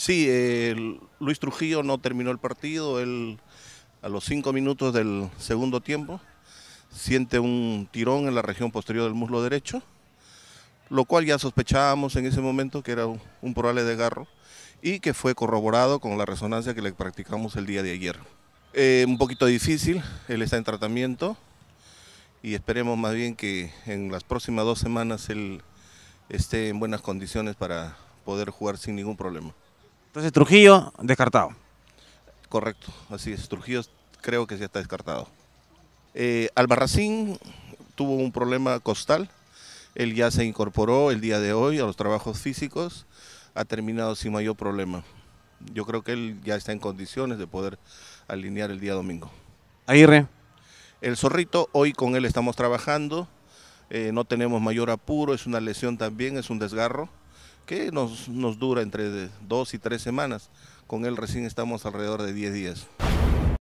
Sí, Luis Trujillo no terminó el partido, él a los cinco minutos del segundo tiempo siente un tirón en la región posterior del muslo derecho, lo cual ya sospechábamos en ese momento que era un probable desgarro y que fue corroborado con la resonancia que le practicamos el día de ayer. Eh, un poquito difícil, él está en tratamiento y esperemos más bien que en las próximas dos semanas él esté en buenas condiciones para poder jugar sin ningún problema. Entonces Trujillo, descartado. Correcto, así es. Trujillo creo que ya está descartado. Eh, Albarracín tuvo un problema costal. Él ya se incorporó el día de hoy a los trabajos físicos. Ha terminado sin mayor problema. Yo creo que él ya está en condiciones de poder alinear el día domingo. re. El zorrito, hoy con él estamos trabajando. Eh, no tenemos mayor apuro. Es una lesión también, es un desgarro que nos, nos dura entre dos y tres semanas. Con él recién estamos alrededor de 10 días.